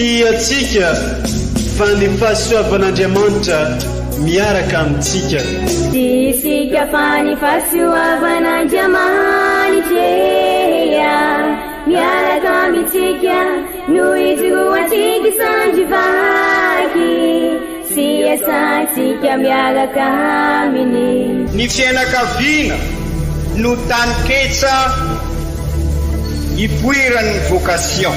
yantsika fa ny fahasoavan'andriamanitra miaraka amintsika ysika fa ny fahasoavan'andriamany tea miaraka amintsika no itihoantika sandry vaky syasantsika miaraka aminy ny fiainakaviana no tanyketra hipoiran'ny vokation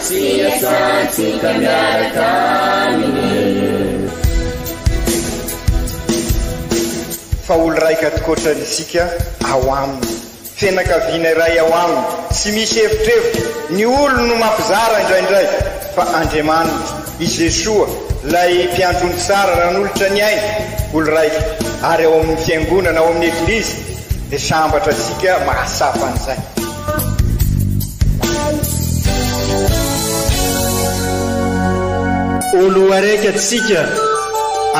syskamartan fa olo raika atokotrany isika ao aminy fenankaviana iray ao aminy tsy misy hevitrevitra ny olo no mampizara indraindray fa andriamaniny izesoa ilay mpiandrony sara na nolotra ny aina olo raika ary eo amin'ny fiangonana ao amin'ny egliza dia sambatra ansika mahasavan'izay olo araky atisiker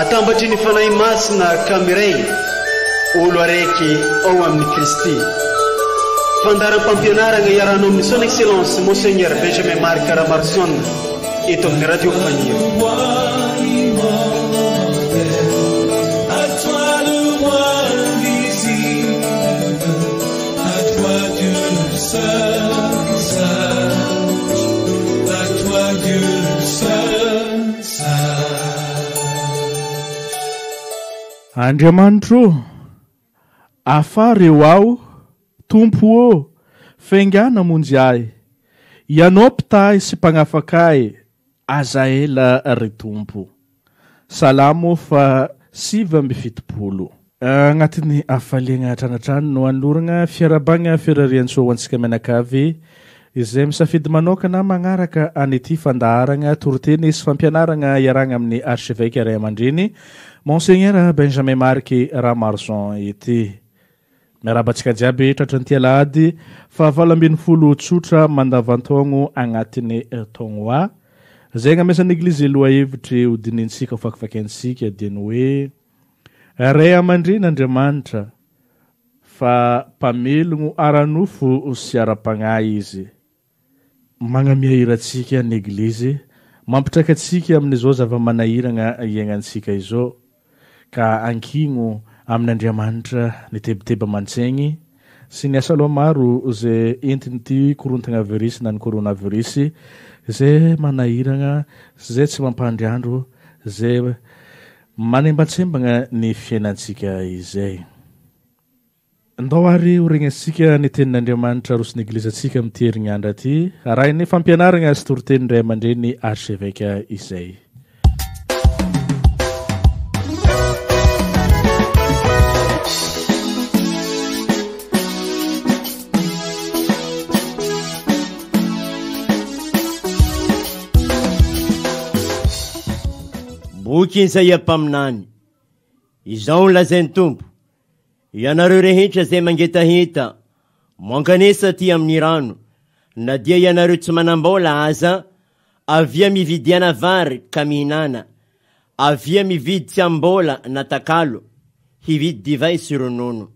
atambatinyfanay mas na kamirey olo araky a aminy kristi kandaram pampionar anga yaranominy son ekselensa mosenñer benjamin mark karamarson etominy radiofania andriamanitro afa reo ao tompo ô faingana amonjy ahy ianao pitahy sy mpagnafakay azaela ry tompo salamo fa sivy mbi fitipolo agnatin'ny afaliana tranatrano no anolorana fiarabagna fiararian-tsoa ho antsika minakavy izay misafidy manokana magnaraka anyty fandaharana toroteny sy fampianarana iarana amin'ny archeveka ray aman-dreny monseigner benjamin marky raha marozan eté miarabantsika jiaby tratra nytila ady fa falaambin'ny folo tsotra mandavantagno agnatinytônoaaenyegliyoeviyiansiy aman-dren'andriamanitra fa mpamelogno aranofo sy ara-pana izy ankino amin'n'andriamanitra ni tebiteby mantsaigny sy ny asa loa maro zay entinyty korontagna virus na ny corona virus zay manahiragna zay tsy mampandry andro zay manembatsembagna ny fiainatsika ayydanitaosnyitsikamteinandahympinstorteniray mandre ny arcevekaay hokin'izayia mpaminany izao n lazainy tompo ianareo rehetra izay mangetahita moankan esa atỳ amin'ny rano na dia ianareo tsy manam-bola aza avia mividy ana vary ka mihinana avia mividy tsy am-bola natakalo hividy divay syronono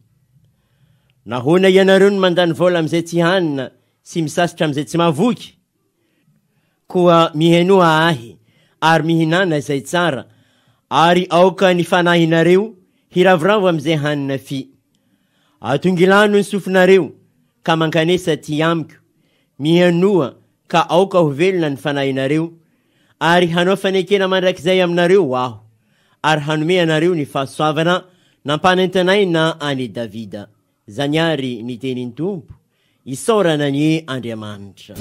nahoana ianareo ny mandany vola amin'izay tsy hanina sy misasotra amin'izay tsy mavoky koa miheinoha ahy ary mihinana izay tsara ary aoka ny fanahinareo hiravoravo amin'izay haninafi atongilano ny sofinareo ka mankanesa tỳ amiko mihanoa ka aoka ho velona ny fanahinareo ary hanao fanekena mandrakizay aminareo aho ary hanome anareo ny fahasoavana nampanen-tanaina any davida izany ary ny tenyn'ny tompo isoranany andriamanitrara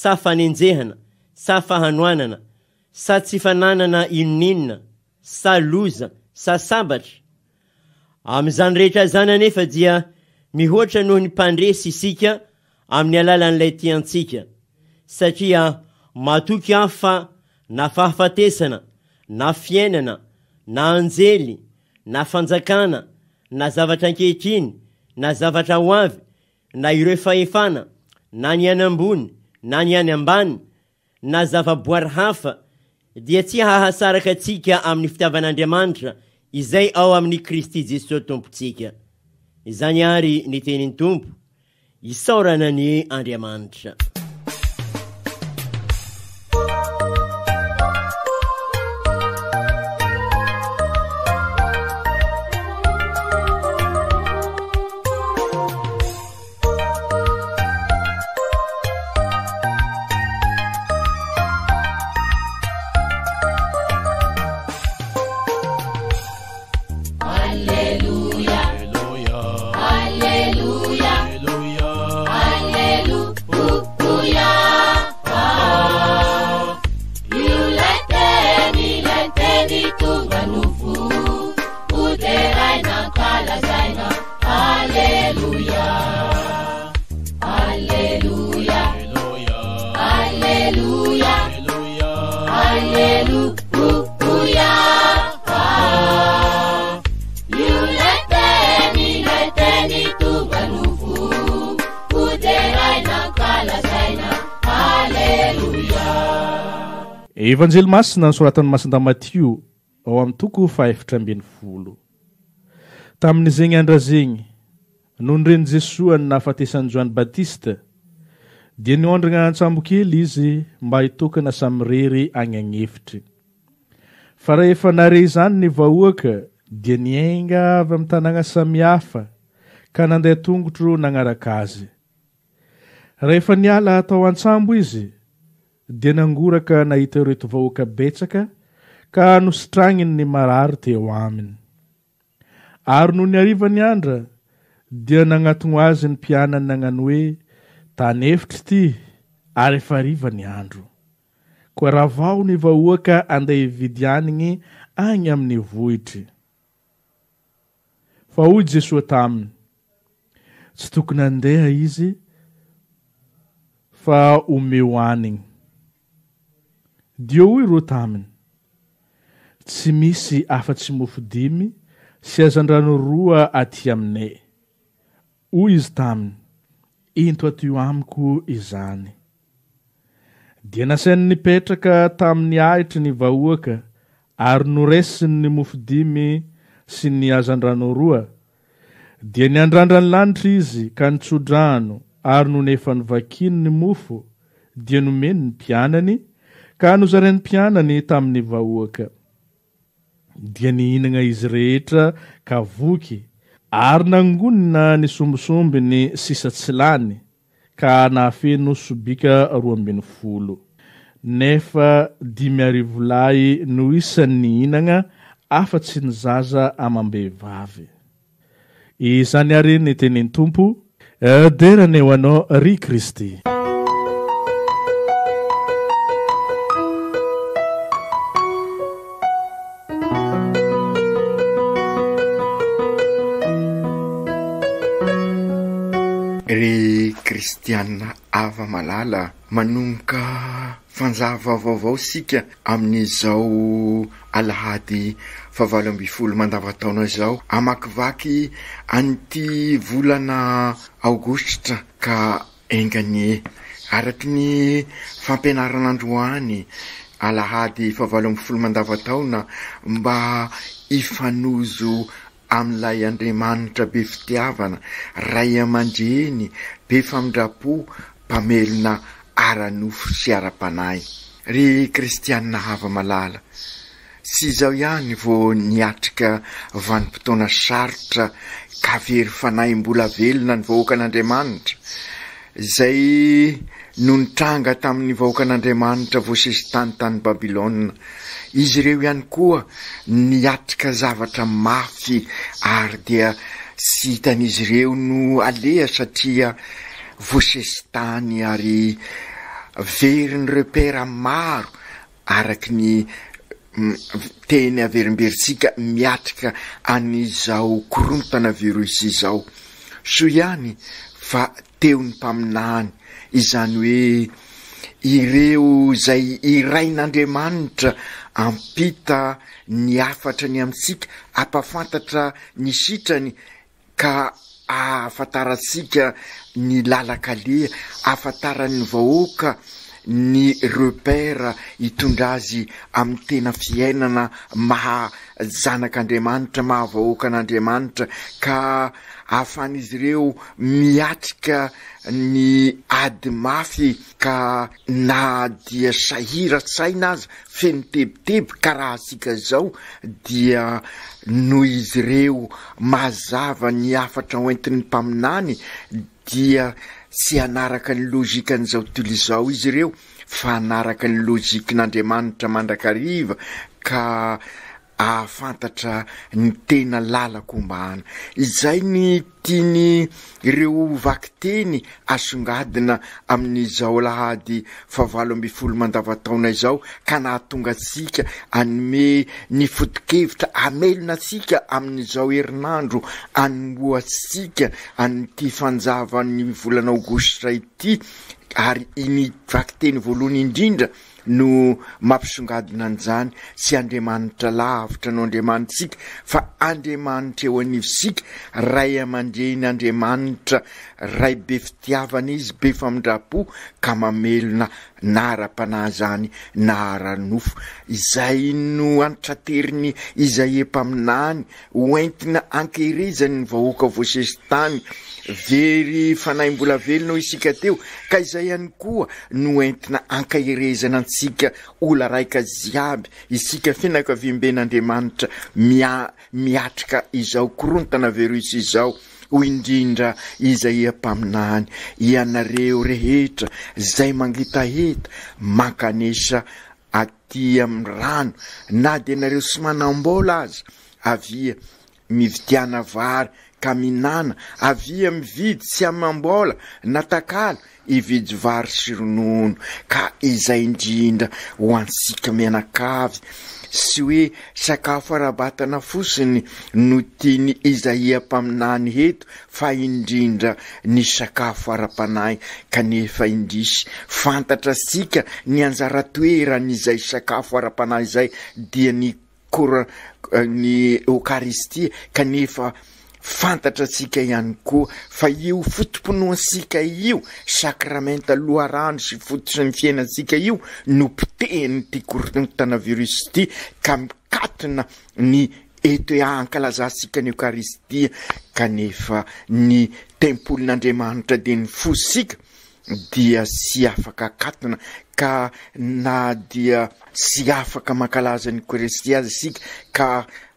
sa fanenjehana sa fahanoanana sa tsy fananana inon'inona sa loza say sabatra amin'izany rehetra izany anefa dia mihoatra noho ny mpandresy isika amin'ny alalan'ilay tỳ antsika satria matoky avy fa na fahafatesana na fiainana na anjely na fanjakana na zavatra ankehitriny na zavatra ho avy na ireo fahefana na nianambony na ni any ambany na zava-boara hafa dia tsy hahasaraka antsika amin'ny fitiavan'andriamanitra izay ao amin'i kristy jesoay tompontsika izany ary ny tenin'ny tompo hisaorana ny andriamanitra evanjely masina ny soratany masanda matio ao amn'ny toko fahefitraambiny folo tamin'izeny andra zeny nondreny jesoa ny nahafatesan'i joany batista dia niondrana an-tsambo kely izy mba hitokana samy rery any anefitry fa raha efa nare izany ny vahoaka dia niainga avy amin'ny tanàanasamihafa ka nandeha tongotro nanaraka azy raha efa niala hatao an-tsambo izy dia nangoraka nahita reto vahoaka betsaka ka nositranin ny marary teo aminy ary nony ariva ny andra dia nanatono azy ny mpianany nanano hoe tany efitry ity ary efa riva ny andro koa raha vaho ny vahoaka andeha ividy aniny any amin'ny vohitry fa hoy jesoa taminy tsy tokony andeha izy fa omeo aniny dia hoy roa taminy tsy misy afa-tsy mofo dimy sy azan-drano roa atỳ aminay hoy izy taminy into atio amiko izany dia nasainy nipetraka tamin'ny ahitry ny vahoaka ary noresiny ny mofo dimy sy ny azan-drano roa dia niandrandra ny lanitra izy ka nitsodrahno ary nonefanyvakiny ny mofo dia nomeny ny mpianany ka nozaran'ny mpianany tamin'ny vahoaka dia nihinana izy rehetra ka voky ary nangonina ny sombisombony sisa tsy lany ka nahafeno sobika roaambin'ny folo nefa dimyari volahy no isany ny hinana afa-tsy nyzaza amam-beivavy izany ary nytenin'ny tompo eh, de raneo anao ry kristy anina avamalala manomoka fanjava vaovaosika amin'zao alahady fahavalo ambyfolo mandavataona zao amakivaky anyty volana aogostra ka inganie araky ny fampianaranandroany alahady fahavalo amby folo mandavataona mba ifanozo amin'n'ilay andriamanitra be fitiavana ray amandreny be famindrapo mpamelona ara-nofo sy ara-panay ry kristianna hava malala sy izaho ihany vo niatrika vanim-potoana sarotra ka very fanahy mbola velona ny vahoakan'andriamanitra izay no nitranga tamin'ny vahoakan'andriamanitra vo sesy tany tany babilona izy ireo ihany koa miatrika zavatra mafy ary dia sy hitan'izy ireo no aleha satria voasesytany ary very ny repera maro araky ny mm, teny averimberitsika miatrika an'zao korontana viros izao so ihany fa teo n'ny mpaminany izany hoe ireo zay irain'andriamanitra ampita ny afatra ny amitsika ampafantatra ny sitrany ka aafantaratsika ny lala kaleha aafantaran'ny vahoaka ny repera hitondra azy amin'ny tena fiainana mahazanak'andriamanitra mahavahoakan'andriamanitra ka ahafan'izy ireo miatrika ny ady mafy ka na dia sahira tsaina azy feno tebiteby ka raha ansika zao dia noho izy reo mahazava ny afatra hoentin'ny mpaminany dia tsy anaraka ny lôzikan'izao tolozao izy ireo fa anaraka ny lôzike n'andriamanitra mandrakariva ka ahafantatra ny tena lalakoombaana izay ny tiany reo vakiteny asongadina amin'izao lahady fa valo ambyfolo mandavataona izao ka nahatonga tsika anyme ny fotokevitra amelona atsika amin'izao herinandro anymoa tsika ayti fanjavany volanaogositra ity ary iny vakiteny voalohany indrindra no mampisongadina an'izany sy andriamanitra lavitra no andriamanitra sika fa andriamanitra eo anivysika ray amandrenyandriamanitra ray be fitiavana izy be famindrapo ka mamelona naara-panazany naharanofo izay no anitrateriny izay empaminany hoentina ankehrezany ny vahoaka voasezy-tany very fanahy mbola velonaho isika teo ka izay ihany koa no entina ankahirezana antsika ola raika ziaby isika finakavimben'andriamanitra mia miatrika izao korontana verus izao ho indrindra izaia mpaminany ianareo rehetra zay mangita heta makanesa aty amy rano na de nareo sy manambola azy avia mividiana vary kaminana avia mvidy tsy amambola na takalo ividy vari sy ronono ka izay indrindra hoantsika mianakavy sy hoe sakafo ara-batana fosiny no tiany izaia mpaminany heto fa indrindra ny sakafo ara-panay kanefa indrisy fantatra sika ny anjara toera n'izay sakafo ara-panahy zay dia ny kora eh, ny eokaristia kanefa fantatra atsika ihany koa fa eo fotomponoasika io sacramenta loha rano sy fototry ny fiainansika io no mpitehny ti korotono tana virus ty ka mikatona ny etean-kalazansika ny eokaristia kanefa ny tempolin'andriamanitra de ny fo sika dia sy afaka katona ka na dia sy afaka mankalaza nyekaristi azy sika ka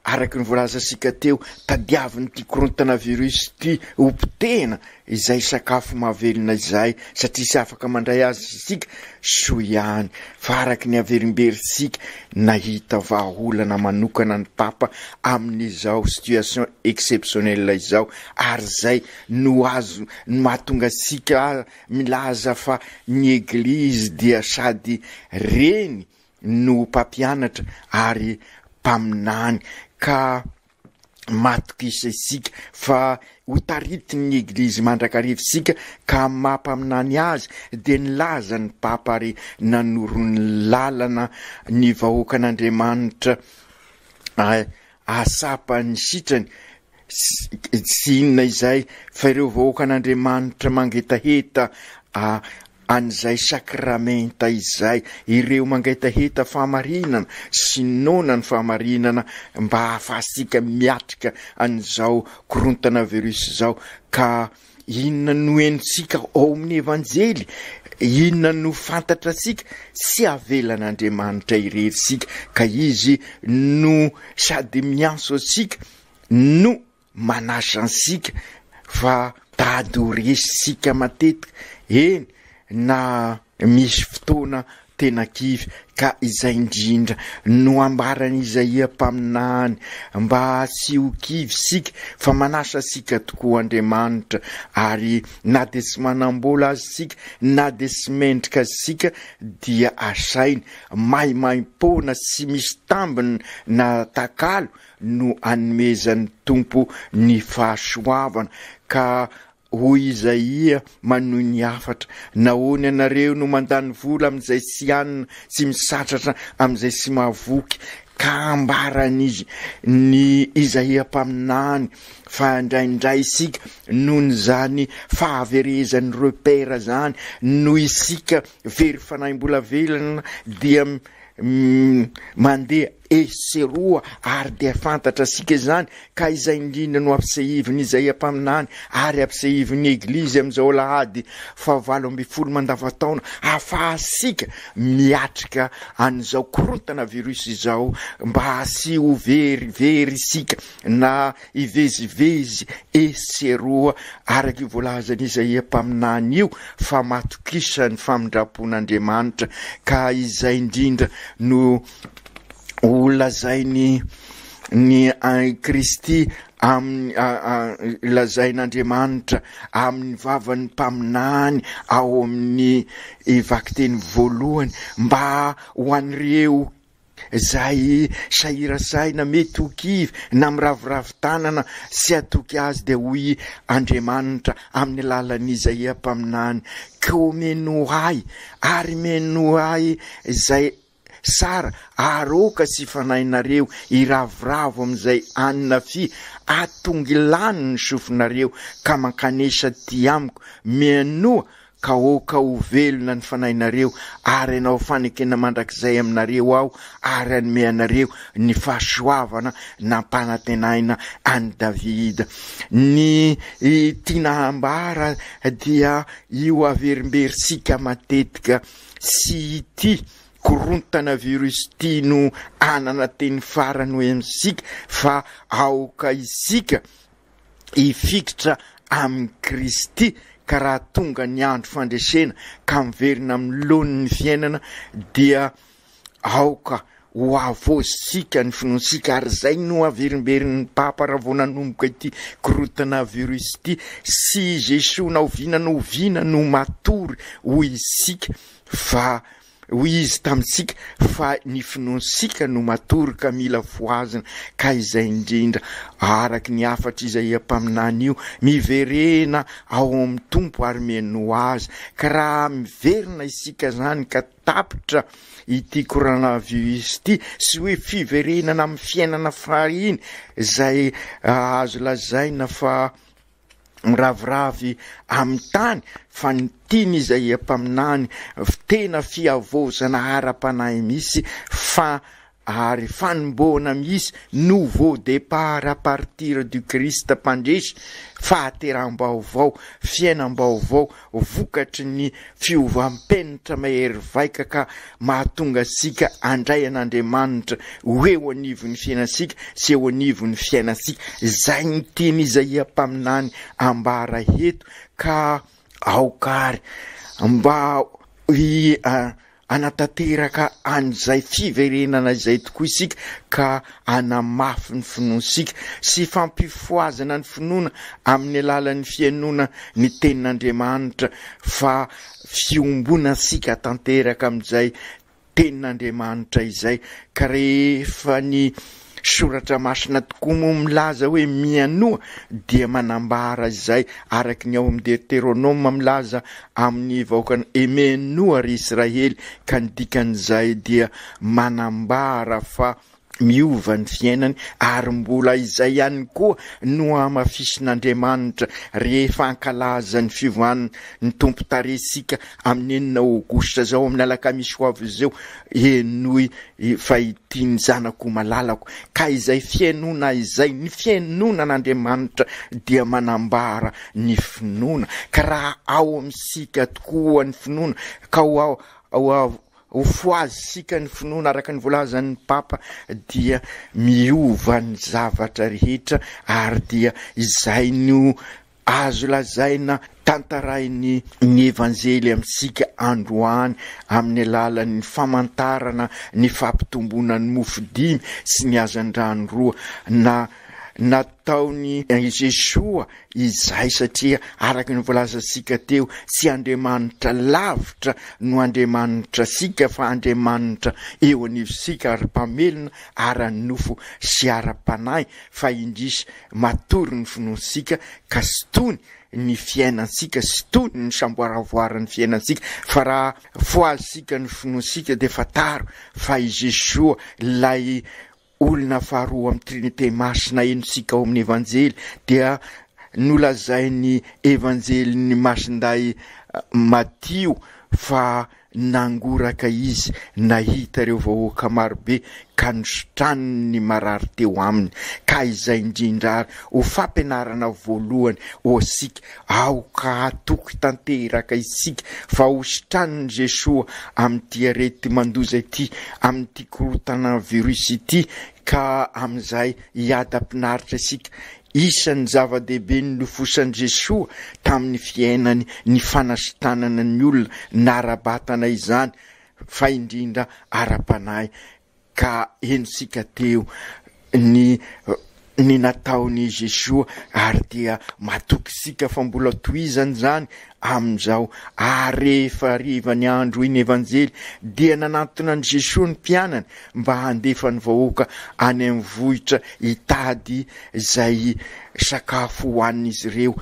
araky ny voalaza sika teo tadiaviny ti corontena virus ty ompitena izay sakafo mavelona izay satria sy afaka mandray azy sika so ihany fa araky ny averimberysika nahita vaaolana manokana ny papa amin'izao situation exceptionnel izao ary zay no azo no mahatonga ntsika milaza fa ny eglisy dia sady reny no mpampianatra ary mpaminany ka matokisa isika fa ho taritinyny eglizy mandrakarivinsika ka mampa amina ny azy de nilaza ny papary nanorony làlana ny vahoakan'andriamanitra asapany sitrany ssy inona izahy fa ireo vahoakan'andriamanitra mangetaheta ah, an'izay sacramenta izay ireo mangaita heta famarinana sy nona ny faamarinana mba ahafahasika miatrika an'izao korontana virus zao ka inona no enosika o amin'ny evanjely inona no fantatra sika tsy avelan'andriamanitra irerisika ka izy no sady mianso atsika no manasansika fa tady horesisika matetika eny na misy fotoana tena kivy ka izay indrindra no ambaranyizaia mpaminaany mba sy ho kivy sika fa manasa asika tokoa andriamanitra ary na de tsy manambola azy sika na de tsy mandrika azysika dia asainy maimaympoana sy misy tambiny na takalo no anomezany tompo ny fahasoavana ka ho izaia manohi ny hafatra nahoany ianareo no mandany vola ami'izay sy anina sy misatratra amn'izay sy mahavoky ka ambaran'izy ny izaia mpaminany fa andraindray isika noho ny zany fahaverezan'ny repera zany noho isika very fanahymbola velana dia mandeha eseroa ary di afantatra asika izany ka izay indrindra no ampisehivinyizaiampaminany ary ampisehivin'ny eglizy amin'izao lahady fa valo ambyfolo mandavataona afahasika miatrika an'izao korontana virus izao mba asy o veryvery sika na ivezivezy eseroa araky volazanyizaiampaminany io fa matokisany famindrapon'andriamanitra ka izay indrindra no o lazayny ny kristy amin'ny lazain'andriamanitra amin'ny vavany mpaminany ao amin'ny ivaky teny voalohany mba hoan'reo zay saira saina mety ho kivy na miraviravintanana sy atoky azy de hoy andriamanitra amin'ny alalanyizaia mpaminany ko meno ay ary menoay zay sara ary oka sy fanahinareo iravoravo amn'izay anyna fi atongilany ny sofonareo ka mankanesa ty amiko mianoa ka oka ho velona ny fanahinareo ary anao fanekena mandrakizay aminareo aho ary anome anareo ny fahasoavana nampanatenaina any davida ny tianahambara dia io averimberisika matetika sy ity korontana virisity no anana teny farany hoe aminsika fa aoka isika ifikitra amin'y kristy ka raha tonga ny andro fandresena ka miverina amin'ny loaniny fiainana dia aoka ho avozsika ny finoasika ary zay no averimberi'ny paparah vo nanomboka ity korontana virisity sy jesos naovinano ovina no matory hoy isika fa hoy izy tamintsika fa nifinoansika no matorika mila foazina ka izay indrindra araky ny afatra iza iampaminany io miverena ao amin'ny tompo armeno azy ka raha miverina isika zany ka tapitra ity corona virus ity sy hoe fiverenana ami'ny fiainana fariny zay ah, azo lazaina fa miraviravy amin'ny tany fa ny tiany izaia mpaminany tena fiavozana ara-panay misy fa ary fanomboana misy nouveau depart à partir du crist mpandresy fahateraham-baovao fiainam-baovao vokatry ny fiovampenatra maheryvaika ka mahatonga sika andray an'andriamanitra hoeo anivon'ny fiainasika sy eo anivony fiainasika zay gny tiny izaia mpaminany ambara heto ka aokary mba i ah, anatanteraka an'izay fiverenana izay tokoa isika ka anamafy ny finoansika sy fampifoazana ny finoana amin'ny alalan'ny fianona ny tenin'andriamanitra fa fiombona sika atanteraka amin'izay tenin'andriamanitra izay ka ra efa ny soratra masina tokoa moa milaza hoe mianoa dia manambara zay araky ny ao am de eteronaoma milaza amin'ny vaokany emenoa ry israely ka nidikan'izay dia manambara fa miova n'ny fiainany ary mbola izay ihany koa no amafisin'andriamanitra rehefankalazany fiovoannna ny tompo taresika aminyenina aogostra zao amin'ny alaka misy ho avo izyao enoy fahiti ny zanako malalako ka izay fiainona izay ny fiainona an'andriamanitra dia manambara ny finoana ka raha ao amisika tokoa ny finoana ka o ao oa ho foazy sika ny finoana araka ny volazany'ny papa dia miovany zavatra rehetra ary dia izay no azo lazaina tantarainy ny evanzely aminsika androhany amin'ny alalanny famantarana ny fampitombonany mofodimy sy ny azan-drano roa na nataony ijesoa izahy satria araky ny voalazansika teo tsy andriamanitra lavitra no andriamanitra sika fa andriamanitra eo anivonsika ary-mpamelona arany nofo sy ara-panahy fa indrisy matory ny finoasika ka sytony ny fiainansika sytony ny samboaravoarany fiainansika fa raha foalsika ny finoasika de fataro fa izesoa lay olona faharoa amn'ny trinité masina enosika ao amin'ny evanjely dia noolazainy evanzelyny masinday eh, matio fa nangoraka izy nahita reo vahoaka marobe ka nositrano ny marary teo aminy ka izay indrindrary ho fampianarana voalohany o asika aoka atoky hitanteraka isika fa hosotranony jesoa amiyity arety mandoza ity ami'yity korotana viros ity ka amin'izay hiadampinaritra isika isan'ny zava-dehibe ny lofosany jesoa tamin'ny fiainany ny fanasitanana ny olona n arabatana izany fa indrindra ara-panay ka enisika teo ny ny nataony jesoa ary dia matokisika fa mbola toizany zany amin'izao arefa ariva ny andro y ny evanjely dia nanatona any jesoa ny mpianany mba andefany vahoaka any amin'ny vohitra hitady zay sakafo hohaninaizy ireo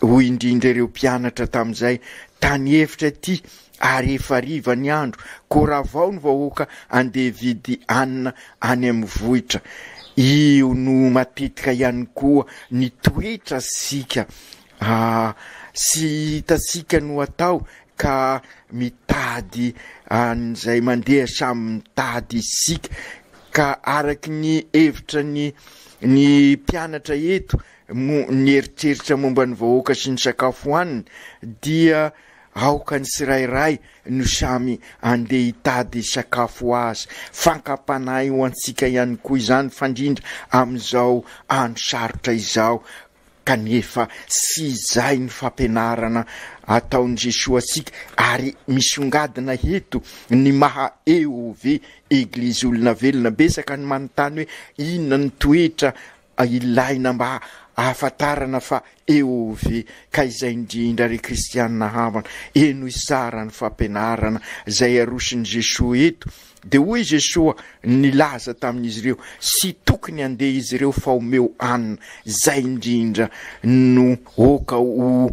hoy indrindra reo mpianatra tamin'izay tany evitra ty arefa ariva ny andro ko raha vao ny vahoaka andeha vidy anina any amin'ny vohitra io no matetika ihany koa nytoetra sika ah, sy hitasika no atao ka mitady ah, an'izay mandeha samy mitady isika ka araky ny hevitra ny ny mpianatra eto mo ny heritreritra momba ny vahoaka sy ny sakafo ohaniny dia aokany sirairay no samy andeha hitady y sakafo azy fankapanay ho antsika ihany koa izany fandrindra amin'izao ano sarotra izao kanefa sy izay ny fampinarana ataony jesos atsika ary misy ongadina heto ny maha e ov eglizy olona velona besaka ny manontany hoe inonany toetra ilaina mba hafantarana fa eove ka izay indrindra ry kristianina havana eno i sarany fampinarana zay arosiny jesos eto de hoe jesoa nilaza tamin'izy ireo sy tokony andeha izy ireo fa omeo anina zay indrindra no oka o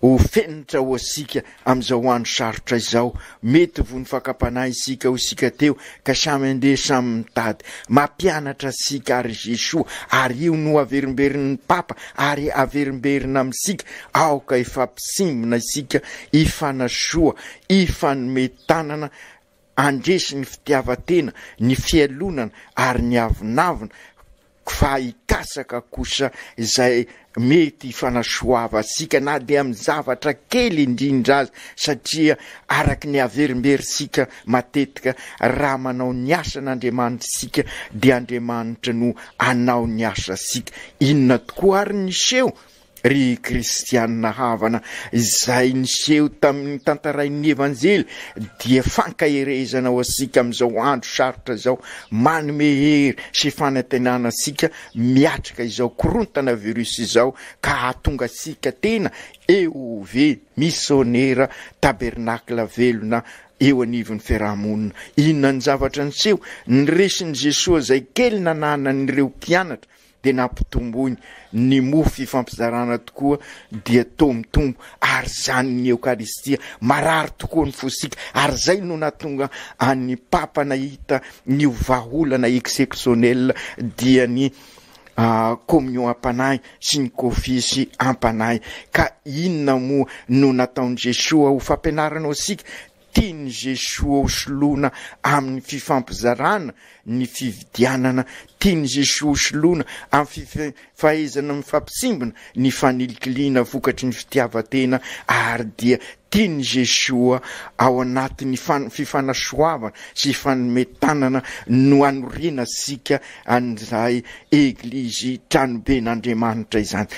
ho fenitra ho asika amin'izao hoano sarotra izao mety vony fakapanay isika ho isika teo ka samy andeha samyny tady mampianatra sika ary jesoa ary io no averomberi'ny papa ary averomberina amiisika aoka efampitsimbina isika ifana soa ifa ny met tanana andresi ny fitiavatena ny fialonana ary ny avinavina fa hikasaka kosa izay mety hifanasoava sika na dia amin'ny zavatra kely indrindra azy satria araka ny haverimberysika matetika raha manao ny asa n'andriamanitra sika dia andriamanitra no anao ny asa sika inona tokoa ary nyseho ry kristiana havana izay niseho tamin'ny tantarain'ny evanzely dia fankaherezanao asika ami'izao andro sarotra izao manomehery sy fanatenana asika miatrika izao korontana virus izao ka atonga nsika tena eove misionera tabernakle velona eo anivon'ny fiarahamonina inonany zavatra niseho nyresiny jesoa zay kely nanana n'ireo mpianatra de naampitomboiny ny mo fifampizarana tokoa dia tomotombo ary zany ny eokaristia marary tokoa ny fosika ary zay no natonga any papa nahita ny vaholana exceptionnel dia ny ah, communion ampanahy sy ny kofisy ampanahy ka inona moa no nataon' jesos ho fampianaranao sika tia ny zesoa osoloana amin'ny fifampizarana ny fividianana tia ny zesoa osoloana amin'ny fifahazana amin'ny fampitsimbana ny fanilikiliana vokatry ny fitiavatena ary dia tia ny zesoa ao anatin'ny fan- fifanasoavana sy fanometanana no anorina ansika an'zay eglizy tranobe n'andriamanitra izany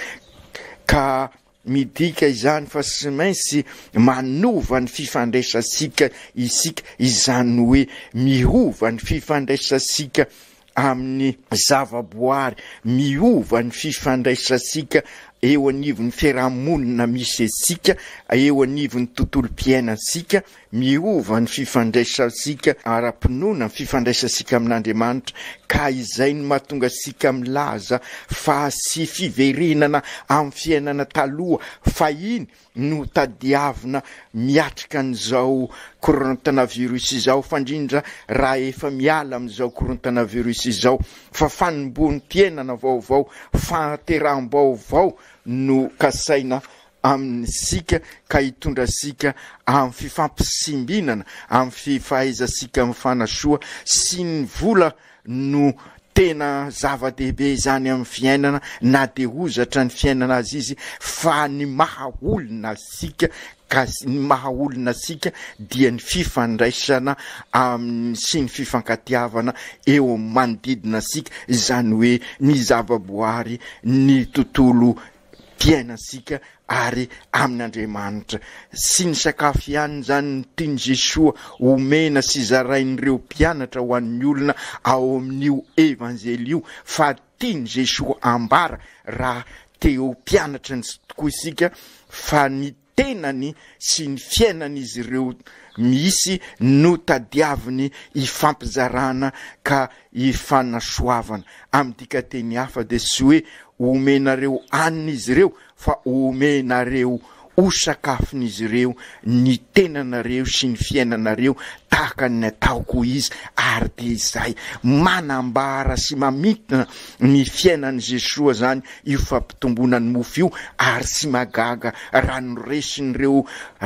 ka midika izany fa sy maintsy manova ny fifandraisansika isika izany hoe miova ny fifandraisasika amin'ny zava-boary miova ny fifandraisansika eo anivon'ny fiarahamonina misy asika eo anivon'ny tontolom-piainansika miova n'ny fifandraisansika ara-pinoana ny fifandraisansika amin'andriamanitra ka izay ny mahatonga nsika milaza fa sy fiverenana amin'ny fiainana taloha fa iny no tadiavina miatrika n'izao coronatana virus izao fandrindra raha efa miala ami'izao corontana virus izao fa fanombony tianana vaovao fateram-baovao no kasaina amin'ny sika ka hitondra sika amin'ny fifampisimbinana amin'ny fifahaizansika amin'ny fanasoa sy ny vola no tena zava-dehibe zany amin'ny fiainana na de ozatra ny fiainana azy izy fa ny maha olona sika ka ny mahaolona asika dia ny fifandraisana aminy sy ny fifankatiavana eo amn'ny manodidina asika zany hoe ny zava-boary ny tontolo tiainasika ary amin'nyandriamanitra sy ny sakafo ihannny zany ny tia ny jesoa omena sy zarain'ireo mpianatra ho an'ny olona ao amin'io evanzely io fa tia ny jesoa ambara raha teo mpianatra ny sy tokoa isika fa ny tenany sy ny fiainan'izy ireo misy no tadiaviny hifampizarana ka hifanasoavana ami'ny dika teny hafa de sy hoe omenareo anin'izy ireo fa omenareo ho sakafon'izy ireo ny tenanareo sy ny fiainanareo tahakany ataoko izy ary de izay manambara sy mamitina ny fiainan'i zesoa zany io fampitombona ny mofo io ary sy magaga ra noresiny ireo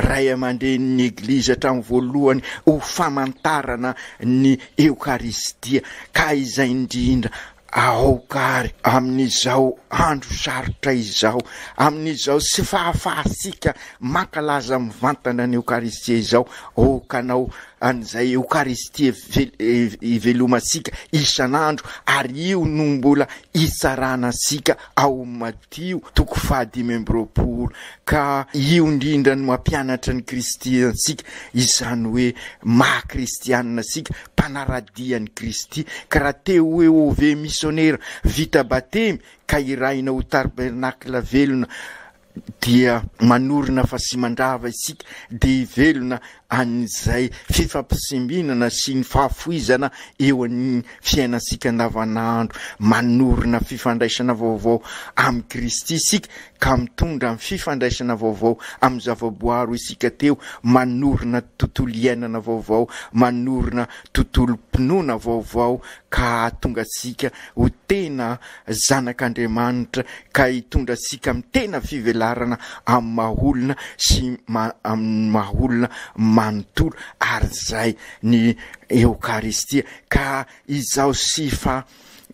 ray amandre'ny eglizy hatramin'ny voalohany ho famantarana ny eokaristia ka izay indrindra aokary amin'izao andro sarotra izao amin'i zao tsy fahafahasika makalaza mivantana ny eokaristia izao okanao an'izay eokaristi veivelomansika e- isan'andro ary io noho mbola itsarana asika ao matio toko fadymimbropor ka io indrindra no mampianatra ni kristy asika izany hoe maha kristiana asika mpanaradihan'i kristy ka raha teo hoe ove missioneira vita batemy ka iraina ho tabernakle velona dia manorona fa sy mandrava isika de ivelona an'izay fifampisimbinana sy ny fahafoizana eoan'ny fiainansika navan'andro manorona fifandraisana vaovao amin'y kristy isika ka mitondra ami'y fifandraisana vaovao amin'ny zavaboaro isika teo manorona tontolo iainana vaovao manorona tontolompinoana vaovao ka tongansika ho tena zanak'andriamanitra ka hitondransika mi tena fivelarana amin'ny maholona sy maamiy maholona manontolo ary zay ny eokaristia ka izaho sy fa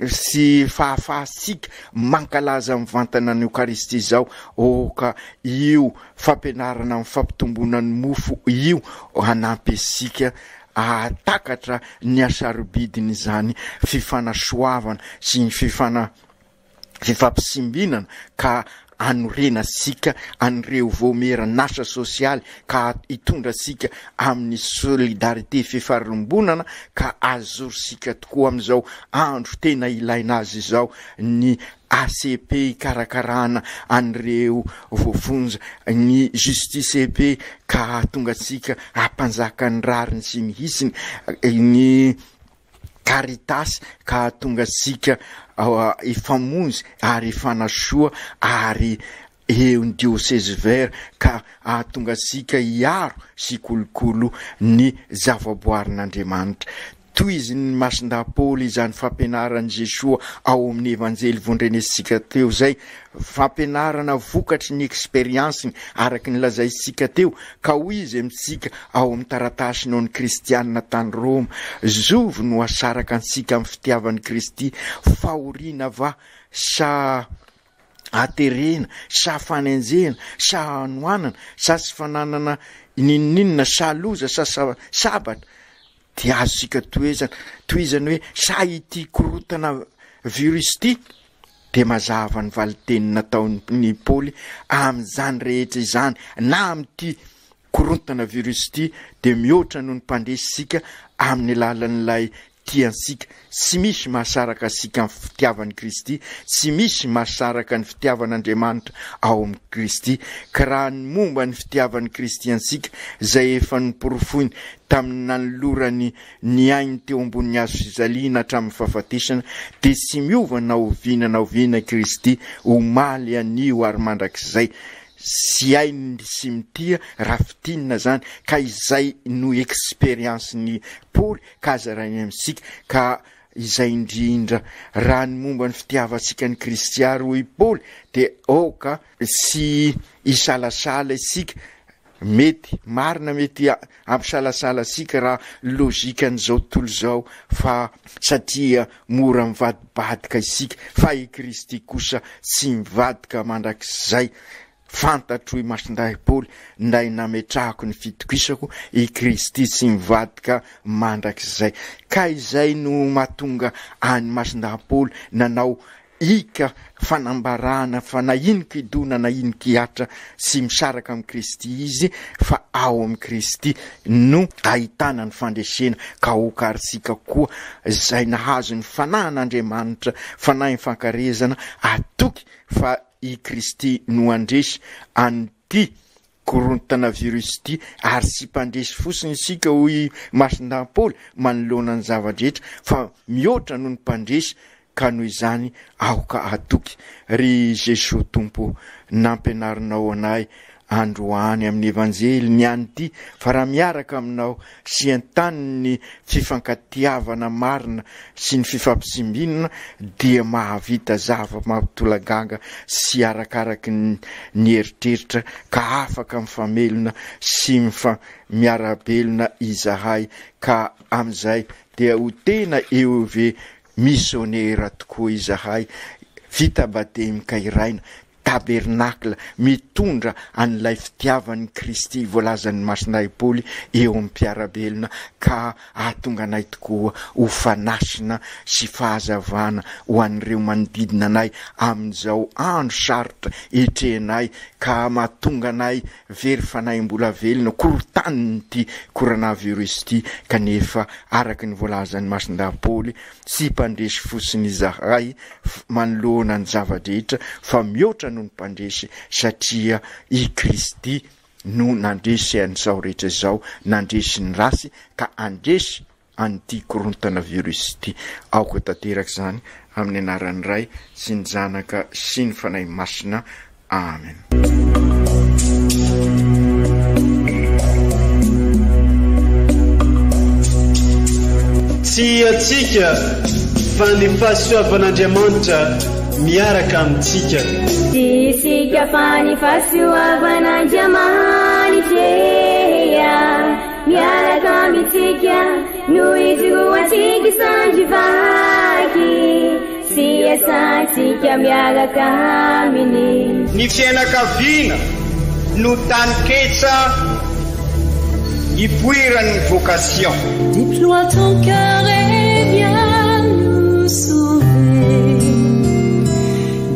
sy fahafahasika mankalaza miny vantana any eokaristia zao oka io fampianarana amin'ny fampitombona ny mofo io anampyasika atakatra ny asarobidiny izany fifana soavana sy y fifana fifampisimbinana ka anorenasika anyreo voameranasa sosialy ka hitondrasika amin'ny solidarité fifarombonana ka azorosika tokoa am'izao andro tena ilainazy zao ny acp karakaraana an'ireo vofonja ny justicep e ka tongatsika ampanjaka ny rariny sy ny hisiny ny karitasy ka hatongatsika efamonzy ah, ary fanasoa ary eon dio sese vert ka ahtonga sika hiaro sy kolokolo ny zavaboarin'andriamanitra toy izy ny masin-dapôly iz any fampianarany zesoa ao amin'ny evanjely voandrenesisika teo zay fampinarana vokatry ny experiencegny araky ny lazaysika teo ka hoy izy amitsika ao amin'ny taratasinyao n'y kristiania tany rôma zovy no asaraka antsika amin'ny fitiavany kristy fahorina ava sa aterena sa fananjena sa anoanana sa sy fananana ininininana sa loza sa s- sabatra de azo sika toezany toezany hoe sa ity korotana virus ty de mazaava ny vali teny nataony paôly amn'zany rehetra izany na ami'iti korontana virus ty de mihoatra noho ny mpandesysika amin'ny alalan'lay ty ansika tsy misy mahasaraka asika minny fitiavanii kristy tsy misy mahasaraka ny fitiavan'andriamanitra ao amin'i kristy ka raha ny momba ny fitiavanyi kristy antsika izay efa ny porofoiny tamin'ny nanolorany ny aignin teo ambonin'ny hazo fizaliana hatramin'ny fahafatesana dia sy miova na oviana na ovianai kristy ho maly anio ary mandrakizay sy ainy sy mitia raha fitinina zany ka izay no ekxperience ny paôly ka azarainy amisika ka izay indrindra raha ny momba ny fitiavansika ny kristy aroy i paôly de aoka sy isalasala isika mety marina mety ampisalasala asika raha lojikan'izao tontolo zao fa satria mora mivadibadika isika fa e kristy kosa tsy mivadika mandrak'zay fantatroi masin-dahipaoly nay nametrahako ny fitokisako i kristy tsy mivadika mandrakzay ka izay no mahatonga any masindahapoly nanao ika fanambaraana fa nainiky idona na inik' iatra sy misaraka amin'y kristy izy fa ao ami' kristy no ahitanany fandresena ka okaaritsika koa zay nahazony fanahan'andriamanitra fa nah nyfankarezana atoky fa i kristi no andresy anti korotana virus ty ary sy mpandresy fosiny isika hoe masin-dahmpaoly manoloanany zavatretra fa mihoatra noho ny mpandresy ka noho izany aoka atoky ry jeso tompo nampianarinao anay androany amin'ny evanjely ny any ity fa raha miaraka aminao sy an-tanyny fifankatiavana marina sy ny fifampisimbinana dia mahavita zava mampitolaganga sy arakaraky ny heritreritra ka afaka min'ny famelona sy mfa- miarabelona izahay ka amin'izay dia ho tena eo ve misonera tokoa izahay vita batemika iraina tabernakla mitondra an'ilay fitiavany kristy voalazan'ny masindahypaoly eo amin'ny mpiarabelona ka ahatonga anay tokoa hofanasina sy fahazavana ho an'n'ireo manodidina anay amin'izao ano saritra etrehnay ka mahatonga anay veryfanay ambola velona kortaninyty korona viros ty kanefa araka ny voalazan'ny masindahypoly sy mpandresy fosiny izahay manoloana ny zavadrehetra fa mihoatra no ny mpandresy satria i kristy no nandresy an'izao rehetra zao nandresiny rasy ka andresy anti corontana virus ty aoko tanteraka zany amin'ny anarany ray sy ny zanaka sy ny fanay masina amen tsy atsika fa ny fahasoavan'andriamanitra miaraka amintsika tysika fa ny fasoavanaandjiamany tea miaraka amintsika no ityhoantsika sandry vaky syasantsika mialaka aminy ny fianakavina no tanyketsa ipoiranny vokation diploitnaréiao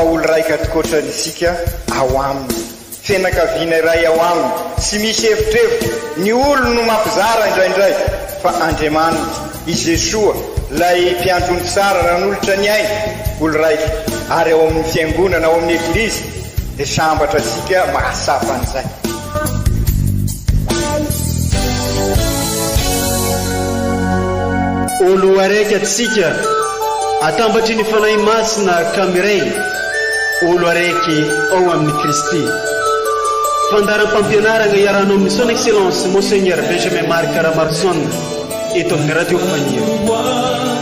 fa olo raika atokotrany isika ao aminy fenankaviana iray ao aminy tsy misy hevitrhevitra ny olo no mampizara indraindray fa andriamaniny izesoa ilay mpiandronyn sarana nolotra ny aina olo raiky ary ao amin'ny fiambonana ao amin'ny egliza dia sambatra ansika mahasafan'izay olo araika atsika atambatry ny fanay masina akamiiray olo araiky ao amin'ny kristy fandaram-pampianarana iaranao amin'ny son excellence monseigneur benjamin marc ramarson eto amin'ny radio fania